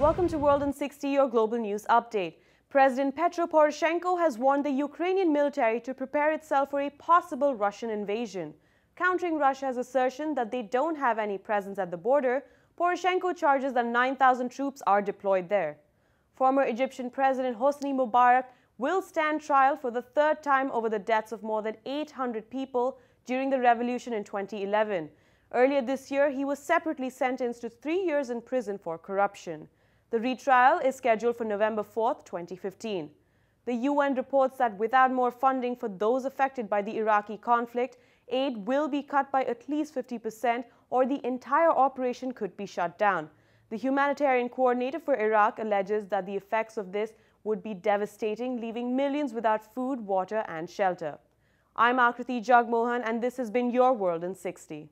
Welcome to World in 60, your global news update. President Petro Poroshenko has warned the Ukrainian military to prepare itself for a possible Russian invasion. Countering Russia's assertion that they don't have any presence at the border, Poroshenko charges that 9,000 troops are deployed there. Former Egyptian President Hosni Mubarak will stand trial for the third time over the deaths of more than 800 people during the revolution in 2011. Earlier this year, he was separately sentenced to three years in prison for corruption. The retrial is scheduled for November 4, 2015. The UN reports that without more funding for those affected by the Iraqi conflict, aid will be cut by at least 50% or the entire operation could be shut down. The humanitarian coordinator for Iraq alleges that the effects of this would be devastating, leaving millions without food, water and shelter. I'm Akriti Jagmohan and this has been Your World in 60.